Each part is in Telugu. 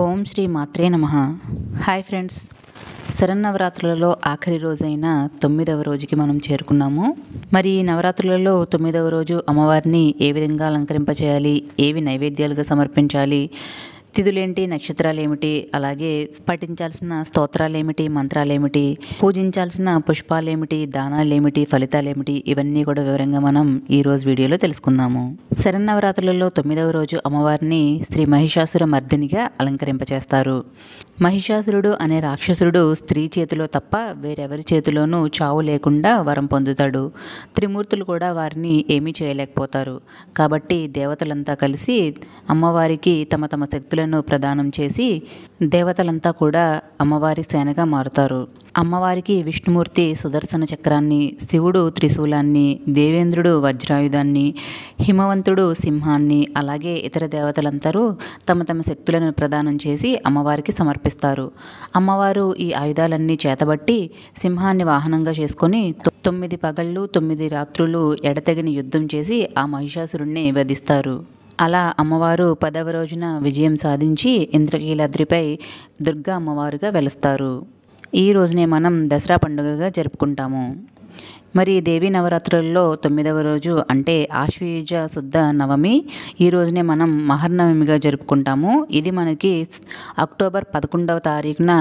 ఓం శ్రీ మాత్రే నమ హాయ్ ఫ్రెండ్స్ శరన్నవరాత్రులలో ఆఖరి రోజైన తొమ్మిదవ రోజుకి మనం చేరుకున్నాము మరి ఈ నవరాత్రులలో తొమ్మిదవ రోజు అమ్మవారిని ఏ విధంగా అలంకరింపచేయాలి ఏవి నైవేద్యాలుగా సమర్పించాలి తిథులేంటి నక్షత్రాలేమిటి అలాగే పఠించాల్సిన స్తోత్రాలేమిటి మంత్రాలేమిటి పూజించాల్సిన పుష్పాలేమిటి దానాలేమిటి ఫలితాలేమిటి ఇవన్నీ కూడా వివరంగా మనం ఈ రోజు వీడియోలో తెలుసుకుందాము శరన్నవరాత్రులలో తొమ్మిదవ రోజు అమ్మవారిని శ్రీ మహిషాసుర మర్దినిగా అలంకరింపచేస్తారు మహిషాసురుడు అనే రాక్షసుడు స్త్రీ చేతిలో తప్ప వేరెవరి చేతిలోనూ చావు లేకుండా వరం పొందుతాడు త్రిమూర్తులు కూడా వారిని ఏమీ చేయలేకపోతారు కాబట్టి దేవతలంతా కలిసి అమ్మవారికి తమ తమ శక్తులను ప్రదానం చేసి దేవతలంతా కూడా అమ్మవారి సేనగా మారుతారు అమ్మవారికి విష్ణుమూర్తి సుదర్శన చక్రాన్ని శివుడు త్రిశూలాన్ని దేవేంద్రుడు వజ్రాయుధాన్ని హిమవంతుడు సింహాన్ని అలాగే ఇతర దేవతలందరూ తమ తమ శక్తులను ప్రదానం చేసి అమ్మవారికి సమర్పిస్తారు అమ్మవారు ఈ ఆయుధాలన్నీ చేతబట్టి సింహాన్ని వాహనంగా చేసుకొని తొమ్మిది పగళ్ళు తొమ్మిది రాత్రులు ఎడతెగని యుద్ధం చేసి ఆ మహిషాసురుణ్ణి వధిస్తారు అలా అమ్మవారు పదవ రోజున విజయం సాధించి ఇంద్రకీలాద్రిపై దుర్గా అమ్మవారుగా వెలుస్తారు ఈ రోజునే మనం దసరా పండుగగా జరుపుకుంటాము మరి దేవీ నవరాత్రుల్లో తొమ్మిదవ రోజు అంటే ఆశ్వీజ శుద్ధ నవమి ఈ రోజునే మనం మహర్నవమిగా జరుపుకుంటాము ఇది మనకి అక్టోబర్ పదకొండవ తారీఖున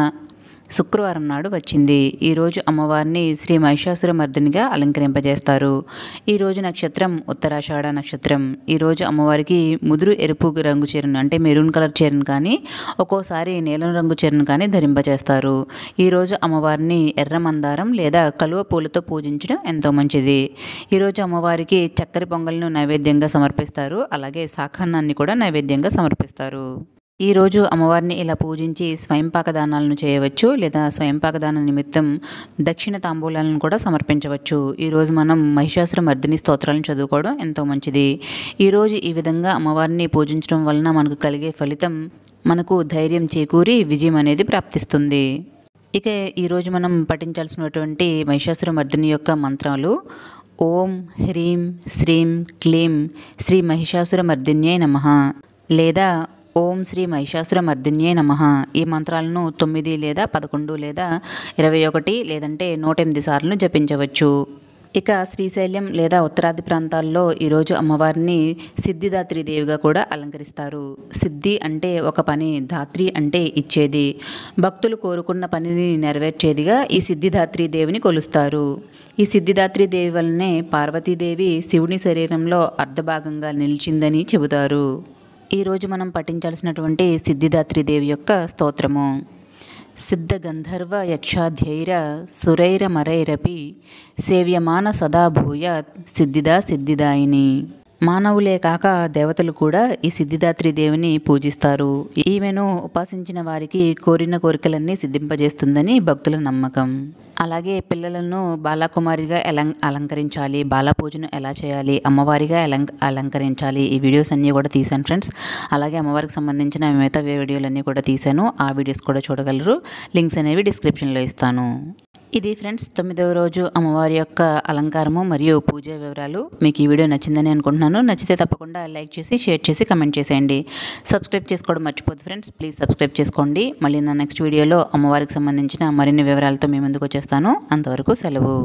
శుక్రవారం నాడు వచ్చింది ఈరోజు అమ్మవారిని శ్రీ మహిషాసురమర్దినిగా అలంకరింపజేస్తారు ఈరోజు నక్షత్రం ఉత్తరాషాఢ నక్షత్రం ఈరోజు అమ్మవారికి ముదురు ఎరుపు రంగు చీరను అంటే మెరూన్ కలర్ చీరను కానీ ఒక్కోసారి నీలం రంగు చీరను కానీ ధరింపజేస్తారు ఈరోజు అమ్మవారిని ఎర్ర మందారం లేదా కలువ పూలతో పూజించడం ఎంతో మంచిది ఈరోజు అమ్మవారికి చక్కెర పొంగల్ను నైవేద్యంగా సమర్పిస్తారు అలాగే శాఖాన్నాన్ని కూడా నైవేద్యంగా సమర్పిస్తారు ఈరోజు అమ్మవారిని ఇలా పూజించి స్వయంపాక దానాలను చేయవచ్చు లేదా స్వయంపాక దాన నిమిత్తం దక్షిణ తాంబూలాలను కూడా సమర్పించవచ్చు ఈరోజు మనం మహిషాసుర మర్దిని స్తోత్రాలను చదువుకోవడం ఎంతో మంచిది ఈరోజు ఈ విధంగా అమ్మవారిని పూజించడం వలన మనకు కలిగే ఫలితం మనకు ధైర్యం చేకూరి విజయం అనేది ప్రాప్తిస్తుంది ఇక ఈరోజు మనం పఠించాల్సినటువంటి మహిషాసుర మర్దిని యొక్క మంత్రాలు ఓం హ్రీం శ్రీం క్లీం శ్రీ మహిషాసుర మర్దిన్యే నమ లేదా ఓం శ్రీ మర్దిన్యే నమ ఈ మంత్రాలను తొమ్మిది లేదా పదకొండు లేదా ఇరవై ఒకటి లేదంటే నూట ఎనిమిది సార్లు జపించవచ్చు ఇక శ్రీశైలం లేదా ఉత్తరాది ప్రాంతాల్లో ఈరోజు అమ్మవారిని సిద్ధిదాత్రి దేవిగా కూడా అలంకరిస్తారు సిద్ధి అంటే ఒక పని ధాత్రి అంటే ఇచ్చేది భక్తులు కోరుకున్న పనిని నెరవేర్చేదిగా ఈ సిద్ధిదాత్రి దేవిని కొలుస్తారు ఈ సిద్ధిదాత్రి దేవి వల్లనే పార్వతీదేవి శివుని శరీరంలో అర్ధభాగంగా నిలిచిందని చెబుతారు ఈరోజు మనం పఠించాల్సినటువంటి సిద్ధిదాత్రిదేవి యొక్క స్తోత్రము సిద్ధ గంధర్వ యక్షాధ్యైర సురైర మరైరపి సేవ్యమాన సదాభూయ సిద్ధిదా సిద్ధిదాయిని మానవులే కాక దేవతలు కూడా ఈ సిద్ధిదాత్రి దేవిని పూజిస్తారు ఈమెను ఉపాసించిన వారికి కోరిన కోరికలన్నీ సిద్ధింపజేస్తుందని భక్తుల నమ్మకం అలాగే పిల్లలను బాలకుమారిగా ఎలం అలంకరించాలి బాలపూజను ఎలా చేయాలి అమ్మవారిగా అలంకరించాలి ఈ వీడియోస్ అన్నీ కూడా తీశాను ఫ్రెండ్స్ అలాగే అమ్మవారికి సంబంధించిన మిగతా వీడియోలన్నీ కూడా తీశాను ఆ వీడియోస్ కూడా చూడగలరు లింక్స్ అనేవి డిస్క్రిప్షన్లో ఇస్తాను ఇది ఫ్రెండ్స్ తొమ్మిదవ రోజు అమ్మవారి యొక్క అలంకారము మరియు పూజ వివరాలు మీకు ఈ వీడియో నచ్చిందని అనుకుంటున్నాను నచ్చితే తప్పకుండా లైక్ చేసి షేర్ చేసి కమెంట్ చేసేయండి సబ్స్క్రైబ్ చేసుకోవడం మర్చిపోద్దు ఫ్రెండ్స్ ప్లీజ్ సబ్స్క్రైబ్ చేసుకోండి మళ్ళీ నా నెక్స్ట్ వీడియోలో అమ్మవారికి సంబంధించిన మరిన్ని వివరాలతో మీ ముందుకు వచ్చేస్తాను అంతవరకు సెలవు